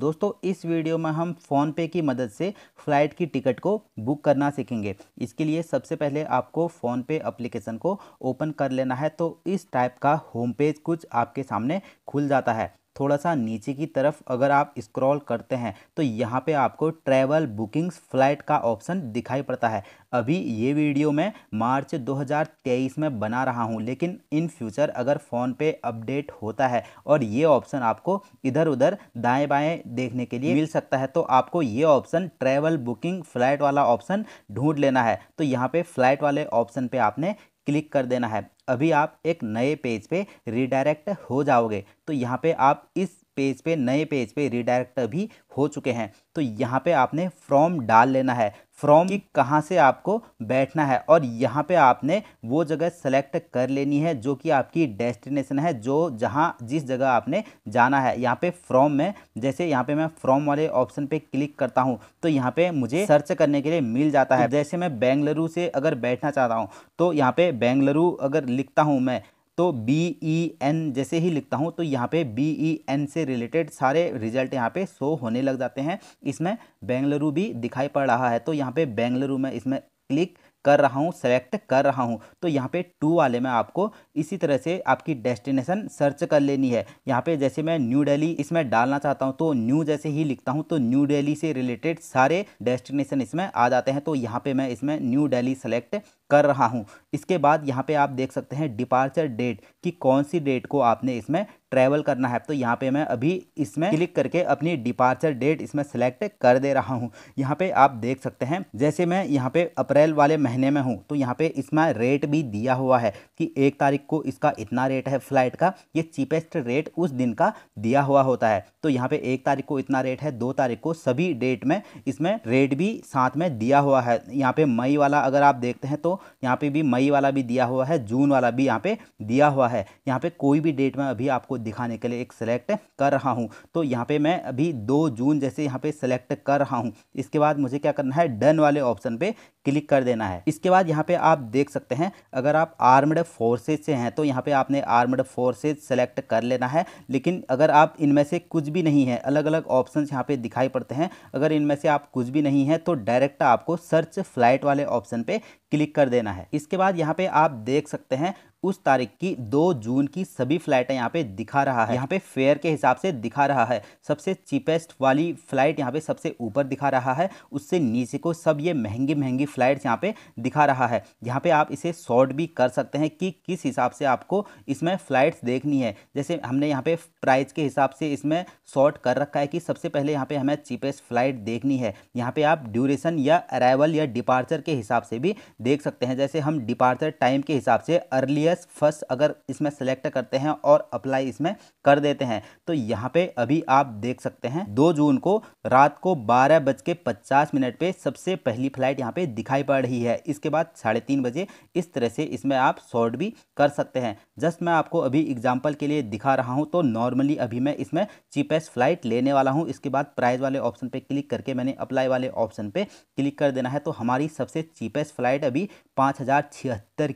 दोस्तों इस वीडियो में हम फ़ोनपे की मदद से फ़्लाइट की टिकट को बुक करना सीखेंगे इसके लिए सबसे पहले आपको फ़ोनपे अप्लीकेशन को ओपन कर लेना है तो इस टाइप का होम पेज कुछ आपके सामने खुल जाता है थोड़ा सा नीचे की तरफ अगर आप स्क्रॉल करते हैं तो यहाँ पे आपको ट्रैवल बुकिंग्स फ्लाइट का ऑप्शन दिखाई पड़ता है अभी ये वीडियो मैं मार्च 2023 में बना रहा हूँ लेकिन इन फ्यूचर अगर फ़ोन पे अपडेट होता है और ये ऑप्शन आपको इधर उधर दाएं बाएं देखने के लिए मिल सकता है तो आपको ये ऑप्शन ट्रैवल बुकिंग फ्लाइट वाला ऑप्शन ढूंढ लेना है तो यहाँ पे फ्लाइट वाले ऑप्शन पे आपने क्लिक कर देना है अभी आप एक नए पेज पे रिडायरेक्ट हो जाओगे तो यहाँ पे आप इस पेज पे नए पेज पे रिडायरेक्ट भी हो चुके हैं तो यहाँ पे आपने फ्रॉम डाल लेना है फ्रॉम की कहाँ से आपको बैठना है और यहाँ पे आपने वो जगह सेलेक्ट कर लेनी है जो कि आपकी डेस्टिनेशन है जो जहाँ जिस जगह आपने जाना है यहाँ पे फ्रॉम में जैसे यहाँ पे मैं फ्रॉम वाले ऑप्शन पे क्लिक करता हूँ तो यहाँ पे मुझे सर्च करने के लिए मिल जाता है जैसे मैं बेंगलुरु से अगर बैठना चाहता हूँ तो यहाँ पे बेंगलुरु अगर लिखता हूँ मैं तो बी ई एन जैसे ही लिखता हूँ तो यहाँ पे बी ई एन से रिलेटेड सारे रिजल्ट यहाँ पे शो होने लग जाते हैं इसमें बेंगलुरु भी दिखाई पड़ रहा है तो यहाँ पे बेंगलुरु में इसमें क्लिक कर रहा हूँ सेलेक्ट कर रहा हूँ तो यहाँ पे टू वाले में आपको इसी तरह से आपकी डेस्टिनेशन सर्च कर लेनी है यहाँ पे जैसे मैं न्यू दिल्ली इसमें डालना चाहता हूँ तो न्यू जैसे ही लिखता हूँ तो न्यू दिल्ली से रिलेटेड सारे डेस्टिनेशन इसमें आ जाते हैं तो यहाँ पे मैं इसमें न्यू दिल्ली सेलेक्ट कर रहा हूँ इसके बाद यहाँ पे आप देख सकते हैं डिपार्चर डेट कि कौन सी डेट को आपने इसमें ट्रैवल करना है तो यहाँ पे मैं अभी इसमें क्लिक करके अपनी डिपार्चर डेट इसमें सेलेक्ट कर दे रहा हूँ यहाँ पे आप देख सकते हैं जैसे मैं यहाँ पे अप्रैल वाले महीने में हूँ तो यहाँ पे इसमें रेट भी दिया हुआ है कि एक तारीख को इसका इतना रेट है फ्लाइट का ये चीपेस्ट रेट उस दिन का दिया हुआ होता है तो यहाँ पे एक तारीख को इतना रेट है दो तारीख को सभी डेट में इसमें रेट भी साथ में दिया हुआ है यहाँ पे मई वाला अगर आप देखते हैं तो यहाँ पे भी मई वाला भी दिया हुआ है जून वाला भी यहाँ पे दिया हुआ है यहाँ पे कोई भी डेट मैं अभी आपको दिखाने के लिए एक सेलेक्ट कर रहा हूँ तो यहाँ पे मैं अभी दो जून जैसे यहाँ पे सेलेक्ट कर रहा हूँ इसके बाद मुझे क्या करना है डन वाले ऑप्शन पर क्लिक कर देना है इसके बाद यहाँ पे आप देख सकते हैं अगर आप आर्मड फोर्सेज से हैं तो यहाँ पे आपने आर्मड फोर्सेज सेलेक्ट कर लेना है लेकिन अगर आप इनमें से कुछ भी नहीं है अलग अलग ऑप्शन यहाँ पे दिखाई पड़ते हैं अगर इनमें से आप कुछ भी नहीं है तो डायरेक्ट आपको सर्च फ्लाइट वाले ऑप्शन पे क्लिक कर कर देना है इसके बाद यहाँ पे आप देख सकते हैं उस तारीख की दो जून की सभी फ्लाइटें यहाँ पे दिखा रहा है यहाँ पे फेयर के हिसाब से दिखा रहा है सबसे चीपेस्ट वाली फ्लाइट यहाँ पे सबसे ऊपर दिखा रहा है उससे नीचे को सब ये महंगी महंगी फ्लाइट्स यहाँ पे दिखा रहा है यहाँ पे आप इसे शॉर्ट भी कर सकते हैं कि किस हिसाब से आपको इसमें फ़्लाइट्स देखनी है जैसे हमने यहाँ पे प्राइस के हिसाब से इसमें शॉर्ट कर रखा है कि सबसे पहले यहाँ पे हमें चीपेस्ट फ्लाइट देखनी है यहाँ पे आप ड्यूरेशन या अराइवल या डिपार्चर के हिसाब से भी देख सकते हैं जैसे हम डिपार्चर टाइम के हिसाब से अर्लियर यस फर्स्ट अगर इसमें सेलेक्ट करते हैं और अप्लाई इसमें कर देते हैं तो यहाँ पे अभी आप देख सकते हैं दो जून को रात को बारह बज के पचास मिनट पर सबसे पहली फ्लाइट यहाँ पे दिखाई पड़ रही है इसके बाद साढ़े तीन बजे इस तरह से इसमें आप शॉर्ट भी कर सकते हैं जस्ट मैं आपको अभी एग्जाम्पल के लिए दिखा रहा हूँ तो नॉर्मली अभी मैं इसमें चीपेस्ट फ्लाइट लेने वाला हूँ इसके बाद प्राइस वाले ऑप्शन पर क्लिक करके मैंने अप्लाई वाले ऑप्शन पर क्लिक कर देना है तो हमारी सबसे चीपेस्ट फ्लाइट अभी पाँच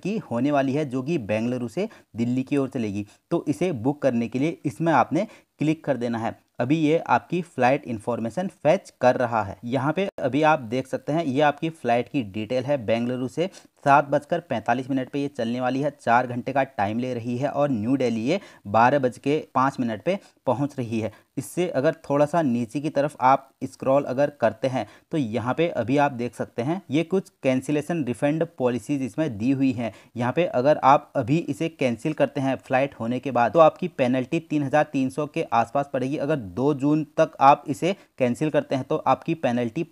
की होने वाली है जो कि बेंगलुरु से दिल्ली की ओर चलेगी तो इसे बुक करने के लिए इसमें आपने क्लिक कर देना है अभी ये आपकी फ़्लाइट इन्फॉर्मेशन फैच कर रहा है यहाँ पे अभी आप देख सकते हैं ये आपकी फ़्लाइट की डिटेल है बेंगलुरु से सात बजकर पैंतालीस मिनट पर ये चलने वाली है चार घंटे का टाइम ले रही है और न्यू दिल्ली ये बारह बज के पाँच मिनट पर पहुँच रही है इससे अगर थोड़ा सा नीचे की तरफ आप स्क्रॉल अगर करते हैं तो यहाँ पे अभी आप देख सकते हैं ये कुछ कैंसिलेशन रिफंड पॉलिसीज इसमें दी हुई हैं यहाँ पे अगर आप अभी इसे कैंसिल करते हैं फ्लाइट होने के बाद तो आपकी पेनल्टी सौ के आसपास पड़ेगी अगर दो जून तक आप इसे कैंसिल करते हैं तो आपकी पेनल्टी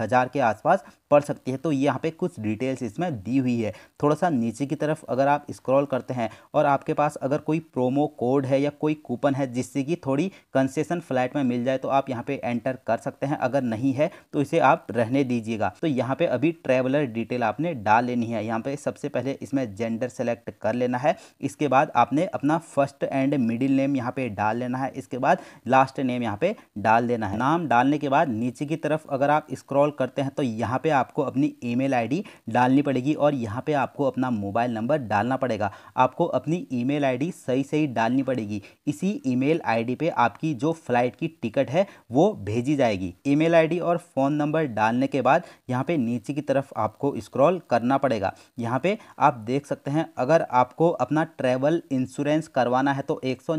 हज़ार के आसपास पड़ सकती है तो यहाँ पे कुछ डिटेल्स इसमें दी हुई है थोड़ा सा नीचे की तरफ अगर आप स्क्रॉल करते हैं और आपके पास अगर कोई प्रोमो कोड है या कोई कूपन है जिससे कि थोड़ी कंसेशन फ्लैट में मिल जाए तो आप यहाँ पे एंटर कर सकते हैं अगर नहीं है तो इसे आप रहने दीजिएगा तो यहाँ पे अभी ट्रेवलर डिटेल आपने डाल लेनी है यहाँ पे सबसे पहले इसमें जेंडर सेलेक्ट कर लेना है इसके बाद आपने अपना फर्स्ट एंड मिडिल नेम यहाँ पे डाल लेना है इसके बाद लास्ट नेम यहाँ पे डाल देना है नाम डालने के बाद नीचे की तरफ अगर आप स्क्रॉल करते हैं तो यहाँ पे आप आपको अपनी ईमेल आईडी डालनी पड़ेगी और यहाँ पे आपको अपना मोबाइल नंबर डालना पड़ेगा आपको अपनी ईमेल आईडी सही सही डालनी पड़ेगी इसी ईमेल आईडी पे आपकी जो फ्लाइट की टिकट है वो भेजी जाएगी ईमेल आईडी और फ़ोन नंबर डालने के बाद यहाँ पे नीचे की तरफ आपको स्क्रॉल करना पड़ेगा यहाँ पे आप देख सकते हैं अगर आपको अपना ट्रैवल इंश्योरेंस करवाना है तो एक सौ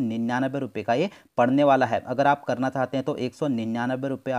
का ये पड़ने वाला है अगर आप करना चाहते हैं तो एक सौ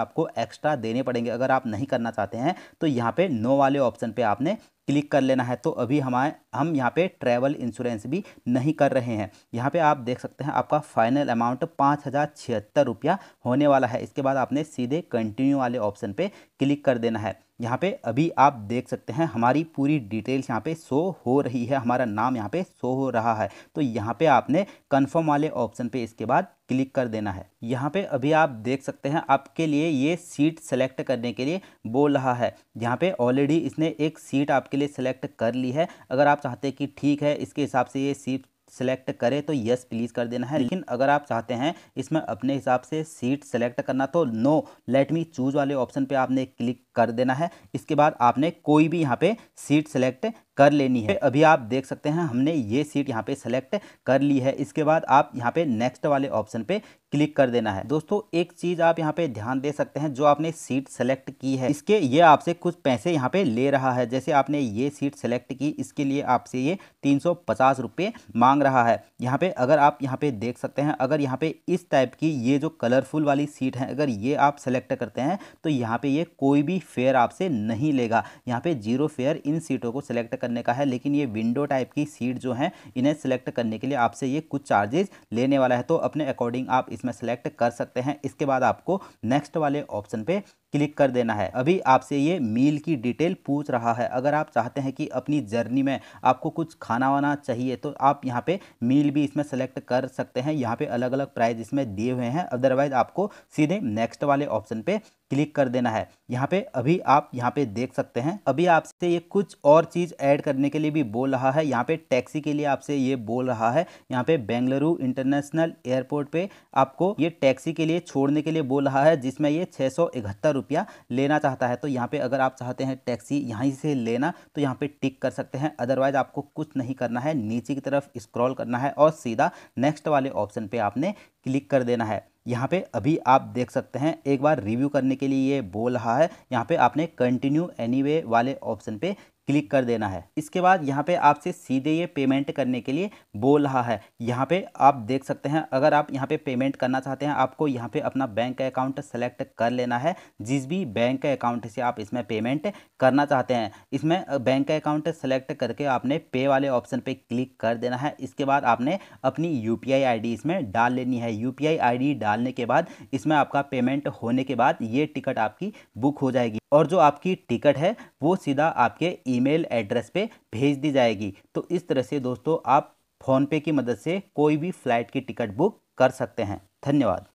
आपको एक्स्ट्रा देने पड़ेंगे अगर आप नहीं करना चाहते हैं तो यहाँ पे नो वाले ऑप्शन पे आपने क्लिक कर लेना है तो अभी हमारे हम यहाँ पे ट्रैवल इंश्योरेंस भी नहीं कर रहे हैं यहाँ पे आप देख सकते हैं आपका फाइनल अमाउंट पाँच हज़ार छिहत्तर रुपया होने वाला है इसके बाद आपने सीधे कंटिन्यू वाले ऑप्शन पे क्लिक कर देना है यहाँ पे अभी आप देख सकते हैं हमारी पूरी डिटेल्स यहाँ पे शो हो रही है हमारा नाम यहाँ पे शो हो रहा है तो यहाँ पे आपने कंफर्म वाले ऑप्शन पे इसके बाद क्लिक कर देना है यहाँ पे अभी आप देख सकते हैं आपके लिए ये सीट सेलेक्ट करने के लिए बोल रहा है यहाँ पे ऑलरेडी इसने एक सीट आपके लिए सेलेक्ट कर ली है अगर आप चाहते हैं कि ठीक है इसके हिसाब से ये सीट सेलेक्ट करें तो यस प्लीज़ कर देना है लेकिन अगर आप चाहते हैं इसमें अपने हिसाब से सीट सेलेक्ट करना तो नो लेट मी चूज वाले ऑप्शन पर आपने क्लिक कर देना है इसके बाद आपने कोई भी यहाँ पे सीट सेलेक्ट कर लेनी है अभी आप देख सकते हैं हमने ये सीट यहाँ पे सेलेक्ट कर ली है इसके बाद आप यहाँ पे नेक्स्ट वाले ऑप्शन पे क्लिक कर देना है दोस्तों एक चीज आप यहाँ पे ध्यान दे सकते हैं जो आपने सीट सेलेक्ट की है इसके ये आपसे कुछ पैसे यहाँ पे ले रहा है जैसे आपने ये सीट सेलेक्ट की इसके लिए आपसे ये तीन सौ मांग रहा है यहाँ पे अगर आप यहाँ पे देख सकते हैं अगर यहाँ पे इस टाइप की ये जो कलरफुल वाली सीट है अगर ये आप सेलेक्ट करते हैं तो यहाँ पे ये कोई भी फेयर आपसे नहीं लेगा यहाँ पे जीरो फेयर इन सीटों को सिलेक्ट करने का है लेकिन ये विंडो टाइप की सीट जो है इन्हें सिलेक्ट करने के लिए आपसे ये कुछ चार्जेज लेने वाला है तो अपने अकॉर्डिंग आप इसमें सेलेक्ट कर सकते हैं इसके बाद आपको नेक्स्ट वाले ऑप्शन पे क्लिक कर देना है अभी आपसे ये मील की डिटेल पूछ रहा है अगर आप चाहते हैं कि अपनी जर्नी में आपको कुछ खाना वाना चाहिए तो आप यहाँ पे मील भी इसमें सेलेक्ट कर सकते हैं यहाँ पे अलग अलग प्राइस इसमें दिए हुए हैं अदरवाइज आपको सीधे नेक्स्ट वाले ऑप्शन पे क्लिक कर देना है यहाँ पे अभी आप यहाँ पे देख सकते हैं अभी आपसे ये कुछ और चीज़ ऐड करने के लिए भी बोल रहा है यहाँ पे टैक्सी के लिए आपसे ये बोल रहा है यहाँ पे बेंगलुरु इंटरनेशनल एयरपोर्ट पे आपको ये टैक्सी के लिए छोड़ने के लिए बोल रहा है जिसमें ये छः सौ रुपया लेना चाहता है तो यहाँ पे अगर आप चाहते हैं टैक्सी यहीं से लेना तो यहाँ पे टिक कर सकते हैं अदरवाइज आपको कुछ नहीं करना है नीचे की तरफ स्क्रॉल करना है और सीधा नेक्स्ट वाले ऑप्शन पे आपने क्लिक कर देना है यहाँ पे अभी आप देख सकते हैं एक बार रिव्यू करने के लिए ये बोल रहा है यहाँ पे आपने कंटिन्यू एनीवे वाले ऑप्शन पे क्लिक कर देना है इसके बाद यहाँ पे आपसे सीधे ये पेमेंट करने के लिए बोल रहा है यहाँ पे आप देख सकते हैं अगर आप यहाँ पे पेमेंट करना चाहते हैं आपको यहाँ पे अपना बैंक अकाउंट सेलेक्ट कर लेना है जिस भी बैंक अकाउंट से आप इसमें पेमेंट करना चाहते हैं इसमें बैंक अकाउंट सेलेक्ट करके आपने पे वाले ऑप्शन पर क्लिक कर देना है इसके बाद आपने अपनी यू पी इसमें डाल लेनी है यू पी डालने के बाद इसमें आपका पेमेंट होने के बाद ये टिकट आपकी बुक हो जाएगी और जो आपकी टिकट है वो सीधा आपके ईमेल एड्रेस पे भेज दी जाएगी तो इस तरह से दोस्तों आप फ़ोनपे की मदद से कोई भी फ्लाइट की टिकट बुक कर सकते हैं धन्यवाद